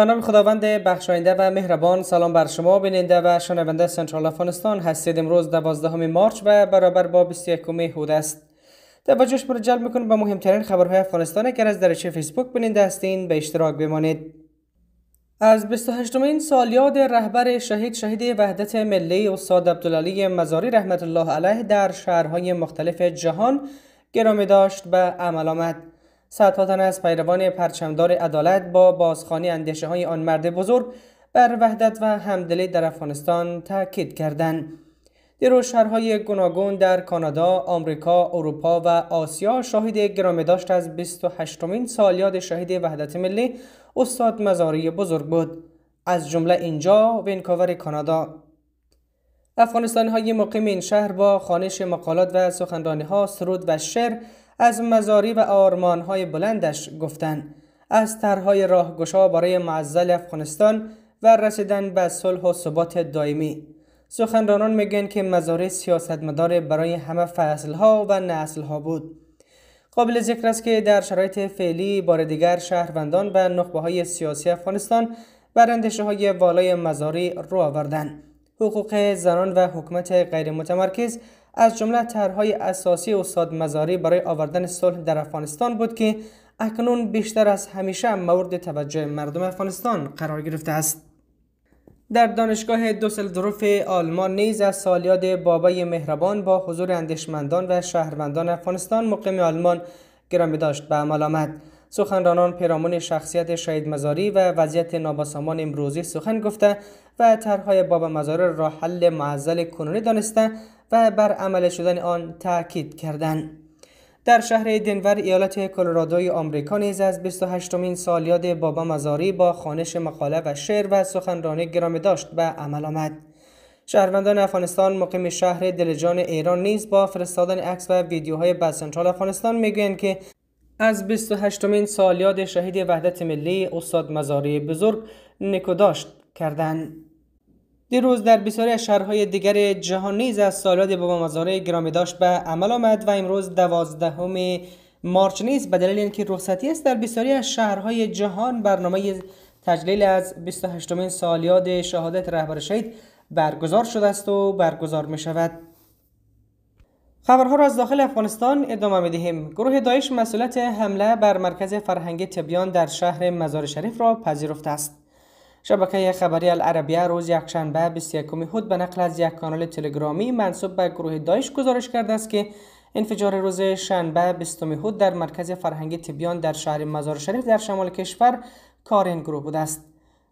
به نام خداوند بخشاینده و مهربان سلام بر شما بیننده و شنونده سنترال افغانستان هستید امروز 12 مارچ و برابر با 21 هود است توجهش بر جلب میکنم به مهمترین خبرهای افغانستان که از درچه فیسبوک بیننده هستین به اشتراک بمانید از 28 مین سالیاد رهبر شهید شهید وحدت ملی استاد عبدالعلی مزاری رحمت الله علیه در شهرهای مختلف جهان گرامی داشت به عمل آمد صدها تن از پیروان پرچمدار عدالت با بازخوانی اندیشه های آن مرد بزرگ بر وحدت و همدلی در افغانستان تاکید کردند در شهرهای گوناگون در کانادا، آمریکا، اروپا و آسیا شاهد گرامه داشت از 28 مین سالیاد شهید وحدت ملی استاد مزاری بزرگ بود از جمله اینجا ونکوور کانادا افغانستان های مقیم این شهر با خانش مقالات و سخنرانی ها سرود و شعر از مزاری و آرمانهای بلندش گفتند از طرحهای راهگشا برای معزل افغانستان و رسیدن به صلح و ثبات دائمی سخنرانان میگن که مزاری سیاستمدار برای همه فصلها و نسلها بود قابل ذکر است که در شرایط فعلی بار دیگر شهروندان و نخبه های سیاسی افغانستان بر اندشه های والای مزاری رو آوردند حقوق زنان و حکومت غیر متمرکز از جمله طرحهای اساسی استاد مزاری برای آوردن صلح در افغانستان بود که اکنون بیشتر از همیشه مورد توجه مردم افغانستان قرار گرفته است در دانشگاه دوسلدروف آلمان نیز از سالیاد بابای مهربان با حضور اندیشمندان و شهروندان افغانستان مقیم آلمان گرامی داشت به عمل آمد سخنرانان پیرامون شخصیت شهید مزاری و وضعیت ناباسامان امروزی سخن گفته و طرحهای بابا مزاری را حل معزل کنونی دانسته و بر عمل شدن آن تاکید کردند. در شهر دنور ایالت کلرادوی آمریکا نیز از 28مین سالیاد بابا مزاری با خانش مقاله و شعر و سخنرانی گرامی داشت به عمل آمد. شهروندان افغانستان مقیم شهر دلجان ایران نیز با فرستادن عکس و ویدیوهای بسنترال افغانستان میگویند که از 28 مین سالیاد شهید وحدت ملی استاد مزاری بزرگ نکوداشت کردند. دیروز در بسیاری از شهرهای دیگر جهان نیز از سالیاد بابا مزاره گرامی داشت به عمل آمد و امروز دوازدهم مارچ نیز به دلیل اینکه رخصتی است در بسیاری از شهرهای جهان برنامه تجلیل از 28 مین سالیاد شهادت رهبر شهید برگزار شده است و برگزار می شود. خبرها را از داخل افغانستان ادامه دهیم گروه داعش مسئولیت حمله بر مرکز فرهنگی تبیان در شهر مزار شریف را پذیرفته است شبکه خبری العربیه روز یکشنبه 21 هود به نقل از یک کانال تلگرامی منصوب به گروه داعش گزارش کرده است که انفجار روز شنبه 20 هود در مرکز فرهنگی تبیان در شهر مزار شریف در شمال کشور کار این گروه بوده است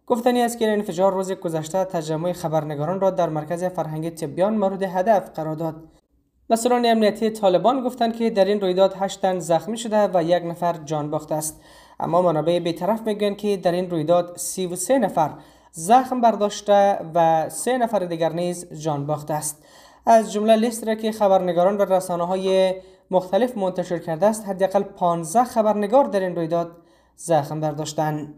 گفتنی است که انفجار روز گذشته تجمع خبرنگاران را در مرکز فرهنگ تبیان مورد هدف قرار داد مسئولان امنیتی طالبان گفتند که در این رویداد هشت تن زخمی شده و یک نفر جان باخته است اما منابع بیطرف میگویند که در این رویداد سه نفر زخم برداشته و سه نفر دیگر نیز جان باخته است از جمله لیست را که خبرنگاران و رسانه های مختلف منتشر کرده است حداقل 15 خبرنگار در این رویداد زخم برداشتند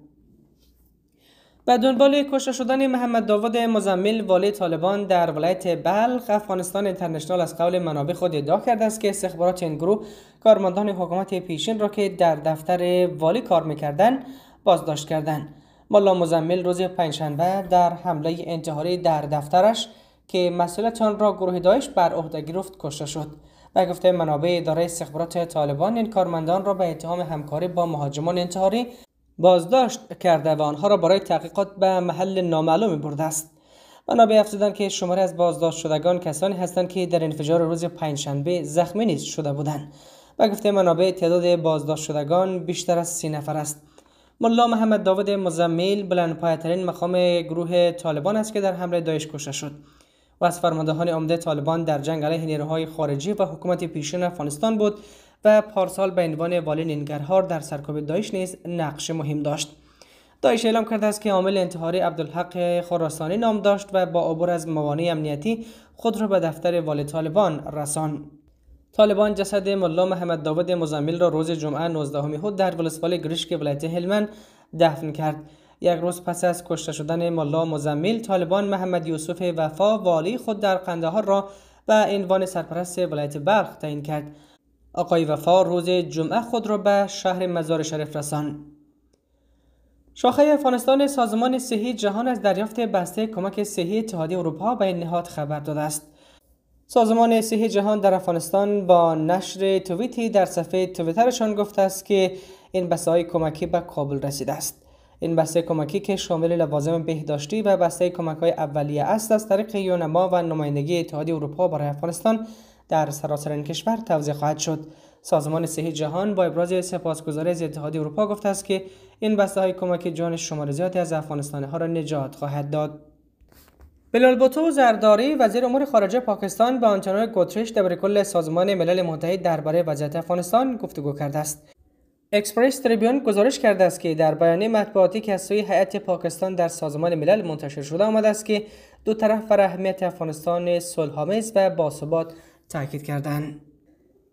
به دنبال کشته شدن محمد داوود مزمل والی طالبان در ولایت بلخ افغانستان انترنشنال از قول منابع خود ادعا کرده است که استخبارات این گروه کارمندان حکومت پیشین را که در دفتر والی کار میکردن بازداشت کردند ملا مزمل روز پنجشنبه در حمله انتحاری در دفترش که مسئولیت آن را گروه داعش بر عهده گرفت کشته شد و گفته منابع اداره استخبارات طالبان این کارمندان را به اتهام همکاری با مهاجمان انتحاری بازداشت کرده و آنها را برای تحقیقات به محل نامعلوم برده است منابع افزودند که شماره از بازداشت شدگان کسانی هستند که در انفجار روز پنجشنبه زخمی نیز شده بودند و گفته منابع تعداد بازداشت شدگان بیشتر از سی نفر است ملا محمد داود بلند پایترین مقام گروه طالبان است که در حمله داعش کشته شد و از فرماندهان عمده طالبان در جنگ علیه نیروهای خارجی و حکومت پیشین افغانستان بود و پارسال به عنوان والی نینگرهار در سرکوب دایش نیز نقش مهم داشت دایش اعلام کرده است که عامل انتحاری عبدالحق خراسانی نام داشت و با عبور از موانع امنیتی خود را به دفتر والی طالبان رسان طالبان جسد ملا محمد داود مزمل را روز جمعه 19 هود در ولسوال گریشک ولایت هلمند دفن کرد یک روز پس از کشته شدن ملا مزمل طالبان محمد یوسف وفا والی خود در قندهار را به عنوان سرپرست ولایت بلخ تعیین کرد آقای وفا روز جمعه خود را به شهر مزار شریف رسان شاخه افغانستان سازمان صحی جهان از دریافت بسته کمک صحی اتحادیه اروپا به این نهاد خبر داده است سازمان صحی جهان در افغانستان با نشر تویتی در صفحه تویترشان گفته است که این بسته های کمکی به کابل رسیده است این بسته کمکی که شامل لوازم بهداشتی و بسته کمک های اولیه است از طریق یونما و نمایندگی اتحادیه اروپا برای افغانستان در سراسر این کشور توضیح خواهد شد سازمان صحی جهان با ابراز سپاسگزاری از اتحادیه اروپا گفته است که این بسته های کمک جان شمار زیادی از افغانستان ها را نجات خواهد داد بلال بوتو زرداری وزیر امور خارجه پاکستان با آنتونیو گوتریش کل سازمان ملل متحد درباره وضعیت افغانستان گفتگو کرده است اکسپرس تریبیون گزارش کرده است که در بیانیه مطبوعاتی که از سوی هیئت پاکستان در سازمان ملل منتشر شده آمده است که دو طرف بر اهمیت افغانستان صلحآمیز و باثبات تاکید کردند.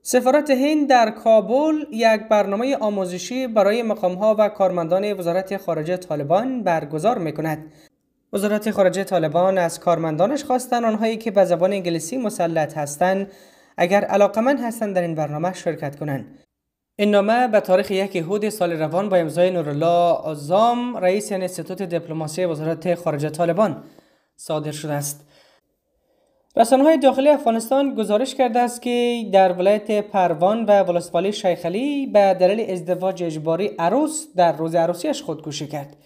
سفارت هند در کابل یک برنامه آموزشی برای مقامها و کارمندان وزارت خارجه طالبان برگزار می کند. وزارت خارجه طالبان از کارمندانش خواستن آنهایی که به زبان انگلیسی مسلط هستند اگر علاقمند هستند در این برنامه شرکت کنند. این نامه به تاریخ یک هود سال روان با امضای نورالله آزام رئیس انستیتوت دیپلماسی وزارت خارجه طالبان صادر شده است. رسانه های داخلی افغانستان گزارش کرده است که در ولایت پروان و ولسوالی شیخلی به دلیل ازدواج اجباری عروس در روز عروسیش خودکشی کرد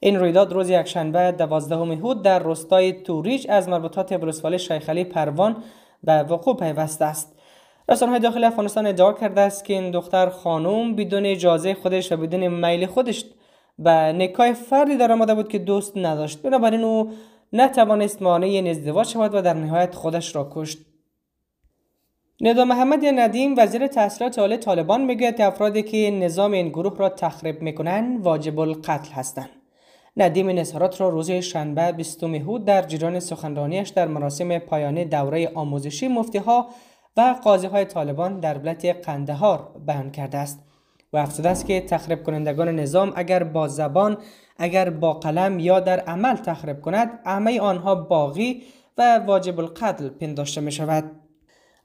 این رویداد روز یکشنبه دوازدهم هود در روستای توریج از مربوطات ولسوالی شیخلی پروان به وقوع پیوسته است رسانه های داخلی افغانستان ادعا کرده است که این دختر خانم بدون اجازه خودش و بدون میل خودش به نکای فردی در آمده بود که دوست نداشت بنابراین او نتوانست مانع ازدواج شود و در نهایت خودش را کشت ندا محمد ندیم وزیر تحصیلات عالی طالبان میگوید که افرادی که نظام این گروه را تخریب میکنند واجب القتل هستند ندیم این را روز شنبه 20 هود در جریان سخنرانیش در مراسم پایانه دوره آموزشی مفتیها و قاضی های طالبان در ولایت قندهار بیان کرده است و افزوده است که تخریب کنندگان نظام اگر با زبان اگر با قلم یا در عمل تخریب کند همه آنها باقی و واجب القتل پنداشته می شود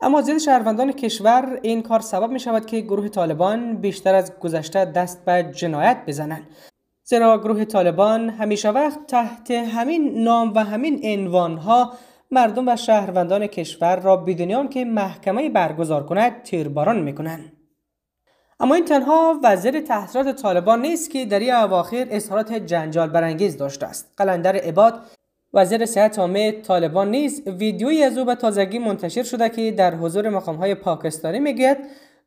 اما زیاد شهروندان کشور این کار سبب می شود که گروه طالبان بیشتر از گذشته دست به جنایت بزنند زیرا گروه طالبان همیشه وقت تحت همین نام و همین عنوان ها مردم و شهروندان کشور را بدون که محکمه برگزار کند تیرباران می کنند اما این تنها وزیر تحصیلات طالبان نیست که در این اواخر اظهارات جنجال برانگیز داشته است قلندر عباد وزیر صحت عامه طالبان نیز ویدیویی از او به تازگی منتشر شده که در حضور مقامهای پاکستانی میگوید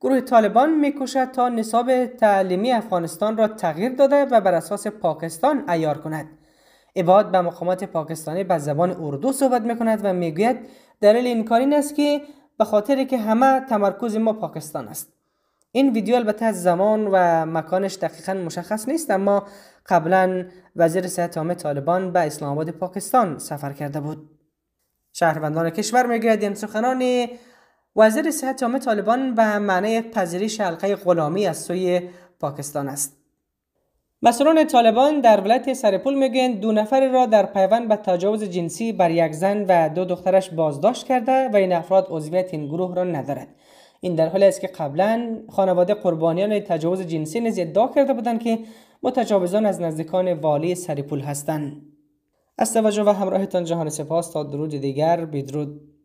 گروه طالبان میکوشد تا نصاب تعلیمی افغانستان را تغییر داده و بر اساس پاکستان ایار کند عباد به مقامات پاکستانی به زبان اردو صحبت میکند و میگوید دلیل این کار این است که به خاطر که همه تمرکز ما پاکستان است این ویدیو البته از زمان و مکانش دقیقا مشخص نیست اما قبلا وزیر صحت عامه طالبان به اسلام آباد پاکستان سفر کرده بود شهروندان کشور میگوید این سخنان وزیر صحت عامه طالبان به معنی پذیرش حلقه غلامی از سوی پاکستان است مسئولان طالبان در ولایت سرپول میگویند دو نفر را در پیوند به تجاوز جنسی بر یک زن و دو دخترش بازداشت کرده و این افراد عضویت این گروه را ندارد این در حالی است که قبلا خانواده قربانیان تجاوز جنسی نیز ادعا کرده بودند که متجاوزان از نزدیکان والی سریپول هستند از توجه و همراهتان جهان سپاس تا درود دیگر بدرود